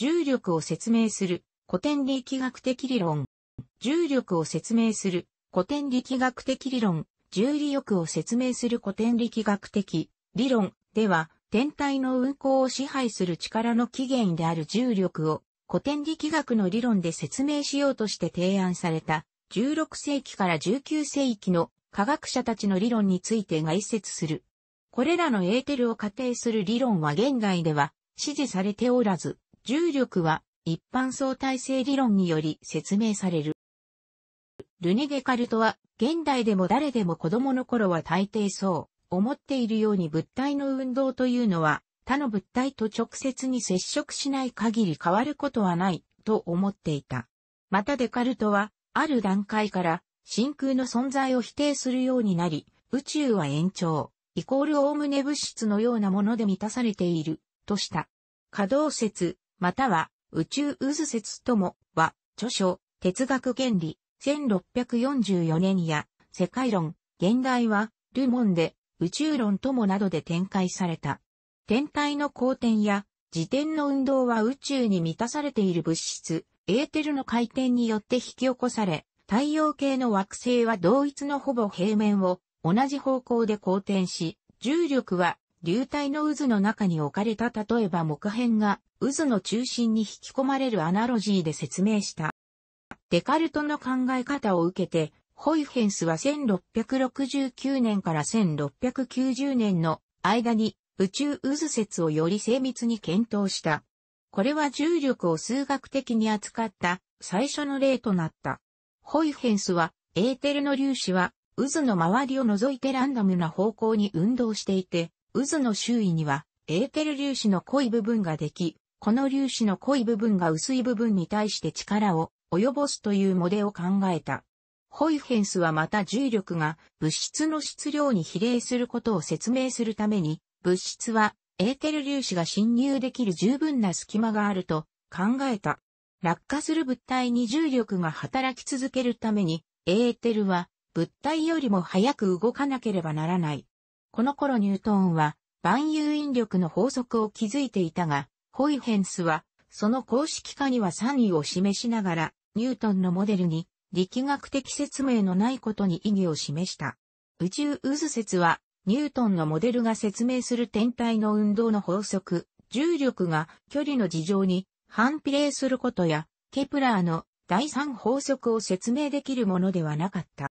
重力を説明する古典力学的理論。重力を説明する古典力学的理論。重力を説明する古典力学的理論では、天体の運行を支配する力の起源である重力を古典力学の理論で説明しようとして提案された16世紀から19世紀の科学者たちの理論について概説する。これらのエーテルを仮定する理論は現代では支持されておらず、重力は一般相対性理論により説明される。ルネ・デカルトは現代でも誰でも子供の頃は大抵そう思っているように物体の運動というのは他の物体と直接に接触しない限り変わることはないと思っていた。またデカルトはある段階から真空の存在を否定するようになり宇宙は延長イコールおおむね物質のようなもので満たされているとした。可動説または宇宙渦説ともは、著書、哲学原理、1644年や、世界論、現代は、ルモンで、宇宙論ともなどで展開された。天体の公転や、自転の運動は宇宙に満たされている物質、エーテルの回転によって引き起こされ、太陽系の惑星は同一のほぼ平面を同じ方向で公転し、重力は流体の渦の中に置かれた例えば木片が渦の中心に引き込まれるアナロジーで説明した。デカルトの考え方を受けて、ホイフェンスは1669年から1690年の間に宇宙渦説をより精密に検討した。これは重力を数学的に扱った最初の例となった。ホイフェンスはエーテルの粒子は渦の周りを除いてランダムな方向に運動していて、渦の周囲にはエーテル粒子の濃い部分ができ、この粒子の濃い部分が薄い部分に対して力を及ぼすというモデを考えた。ホイフェンスはまた重力が物質の質量に比例することを説明するために、物質はエーテル粒子が侵入できる十分な隙間があると考えた。落下する物体に重力が働き続けるために、エーテルは物体よりも早く動かなければならない。この頃ニュートーンは万有引力の法則を築いていたが、ホイヘンスは、その公式化には賛意を示しながら、ニュートンのモデルに力学的説明のないことに意義を示した。宇宙渦説は、ニュートンのモデルが説明する天体の運動の法則、重力が距離の事情に反比例することや、ケプラーの第三法則を説明できるものではなかった。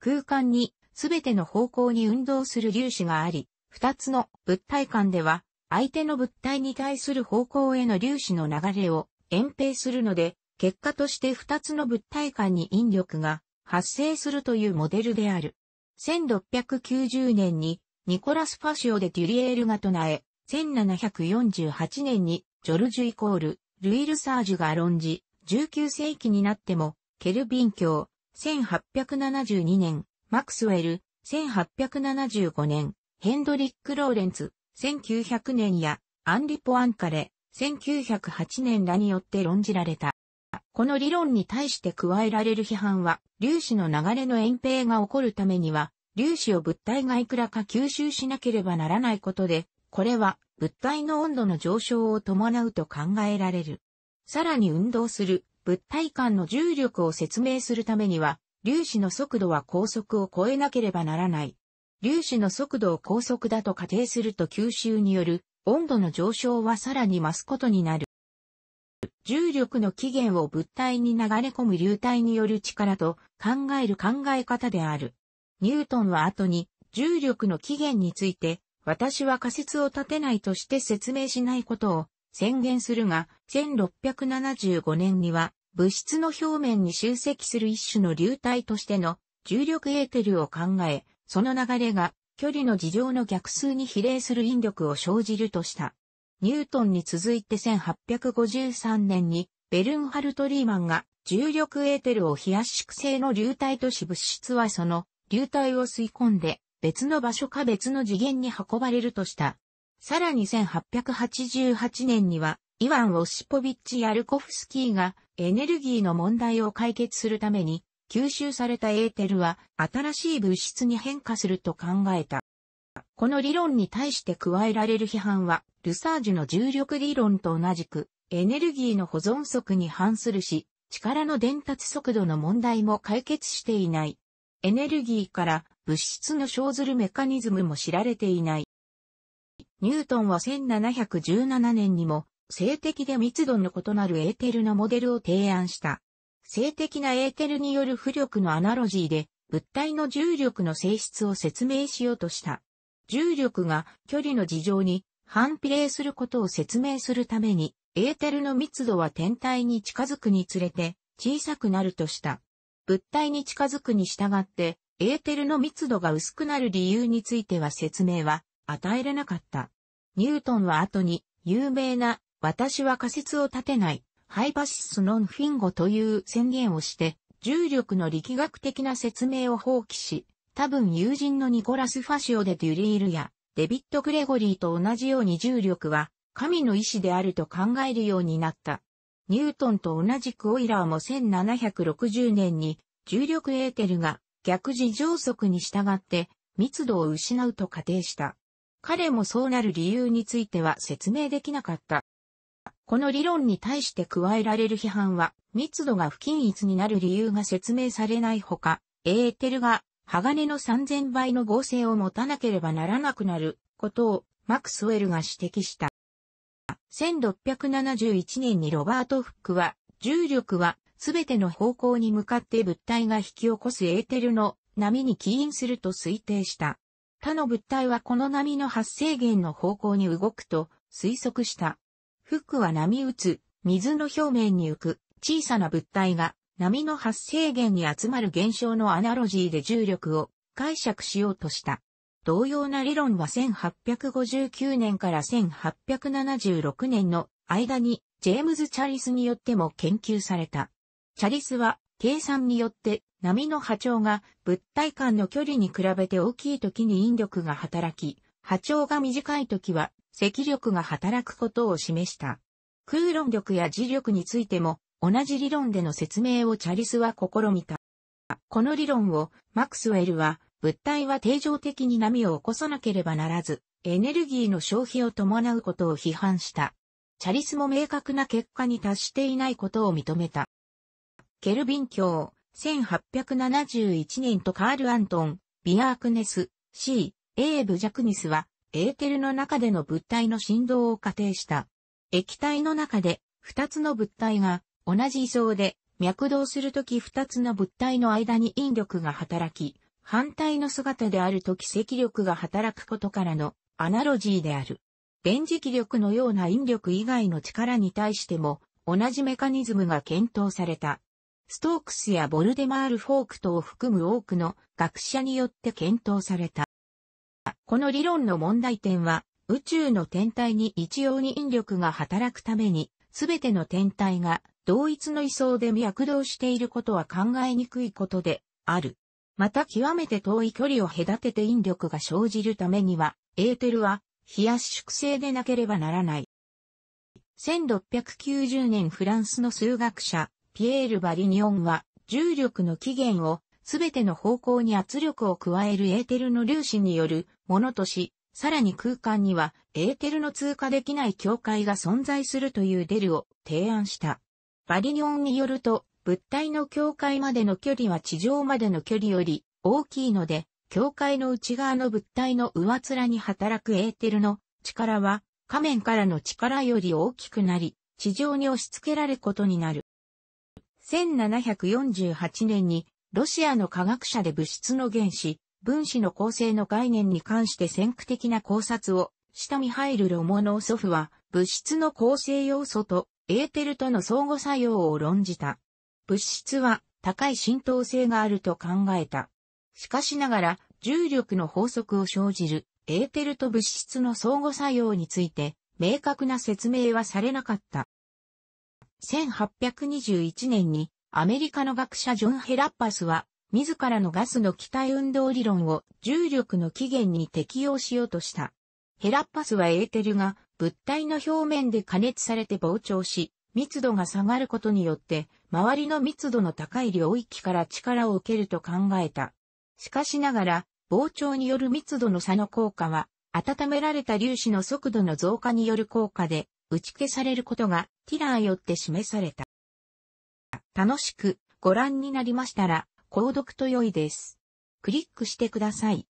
空間にすべての方向に運動する粒子があり、二つの物体間では相手の物体に対する方向への粒子の流れを延平するので、結果として2つの物体間に引力が発生するというモデルである。1690年にニコラス・ファシオでデュリエールが唱え、1748年にジョルジュイコール、ルイルサージュが論じ、19世紀になっても、ケルビン教、1872年、マクスウェル、1875年、ヘンドリック・ローレンツ、1900年やアンリ・ポアンカレ、1908年らによって論じられた。この理論に対して加えられる批判は、粒子の流れの隠蔽が起こるためには、粒子を物体がいくらか吸収しなければならないことで、これは物体の温度の上昇を伴うと考えられる。さらに運動する物体間の重力を説明するためには、粒子の速度は高速を超えなければならない。粒子の速度を高速だと仮定すると吸収による温度の上昇はさらに増すことになる。重力の起源を物体に流れ込む流体による力と考える考え方である。ニュートンは後に重力の起源について私は仮説を立てないとして説明しないことを宣言するが、1675年には物質の表面に集積する一種の流体としての重力エーテルを考え、その流れが距離の事情の逆数に比例する引力を生じるとした。ニュートンに続いて1853年にベルンハルト・リーマンが重力エーテルを冷やし縮性の流体とし物質はその流体を吸い込んで別の場所か別の次元に運ばれるとした。さらに1888年にはイワン・オシポビッチ・ヤルコフスキーがエネルギーの問題を解決するために吸収されたエーテルは新しい物質に変化すると考えた。この理論に対して加えられる批判は、ルサージュの重力理論と同じく、エネルギーの保存則に反するし、力の伝達速度の問題も解決していない。エネルギーから物質の生ずるメカニズムも知られていない。ニュートンは1717年にも、性的で密度の異なるエーテルのモデルを提案した。性的なエーテルによる浮力のアナロジーで、物体の重力の性質を説明しようとした。重力が距離の事情に反比例することを説明するために、エーテルの密度は天体に近づくにつれて小さくなるとした。物体に近づくに従って、エーテルの密度が薄くなる理由については説明は与えれなかった。ニュートンは後に有名な私は仮説を立てないハイパシス・ノン・フィンゴという宣言をして、重力の力学的な説明を放棄し、多分友人のニコラス・ファシオでデュリールやデビット・グレゴリーと同じように重力は神の意志であると考えるようになった。ニュートンと同じくオイラーも1760年に重力エーテルが逆時上速に従って密度を失うと仮定した。彼もそうなる理由については説明できなかった。この理論に対して加えられる批判は、密度が不均一になる理由が説明されないほか、エーテルが鋼の3000倍の合成を持たなければならなくなることをマクスウェルが指摘した。1671年にロバート・フックは、重力はすべての方向に向かって物体が引き起こすエーテルの波に起因すると推定した。他の物体はこの波の発生源の方向に動くと推測した。フックは波打つ、水の表面に浮く小さな物体が波の発生源に集まる現象のアナロジーで重力を解釈しようとした。同様な理論は1859年から1876年の間にジェームズ・チャリスによっても研究された。チャリスは計算によって波の波長が物体間の距離に比べて大きい時に引力が働き、波長が短い時は積力が働くことを示した。空論力や磁力についても、同じ理論での説明をチャリスは試みた。この理論を、マクスウェルは、物体は定常的に波を起こさなければならず、エネルギーの消費を伴うことを批判した。チャリスも明確な結果に達していないことを認めた。ケルビン教、1871年とカール・アントン、ビアークネス、C、エーブ・ジャクニスは、エーテルの中での物体の振動を仮定した。液体の中で2つの物体が同じ位相で脈動するとき2つの物体の間に引力が働き、反対の姿であるとき積力が働くことからのアナロジーである。電磁気力のような引力以外の力に対しても同じメカニズムが検討された。ストークスやボルデマール・フォークトを含む多くの学者によって検討された。この理論の問題点は、宇宙の天体に一様に引力が働くために、すべての天体が同一の位相で脈動していることは考えにくいことである。また極めて遠い距離を隔てて引力が生じるためには、エーテルは冷やし粛性でなければならない。1690年フランスの数学者、ピエール・バリニオンは、重力の起源をすべての方向に圧力を加えるエーテルの粒子によるものとし、さらに空間にはエーテルの通過できない境界が存在するというデルを提案した。バリニョンによると、物体の境界までの距離は地上までの距離より大きいので、境界の内側の物体の上面に働くエーテルの力は、仮面からの力より大きくなり、地上に押し付けられることになる。1748年にロシアの科学者で物質の原子、分子の構成の概念に関して先駆的な考察をしたミハイル・ロモノーソフは、物質の構成要素とエーテルとの相互作用を論じた。物質は高い浸透性があると考えた。しかしながら、重力の法則を生じるエーテルと物質の相互作用について、明確な説明はされなかった。1821年にアメリカの学者ジョン・ヘラッパスは自らのガスの気体運動理論を重力の起源に適用しようとした。ヘラッパスはエーテルが物体の表面で加熱されて膨張し、密度が下がることによって、周りの密度の高い領域から力を受けると考えた。しかしながら、膨張による密度の差の効果は、温められた粒子の速度の増加による効果で、打ち消されることが、ティラーよって示された。楽しくご覧になりましたら、購読と良いです。クリックしてください。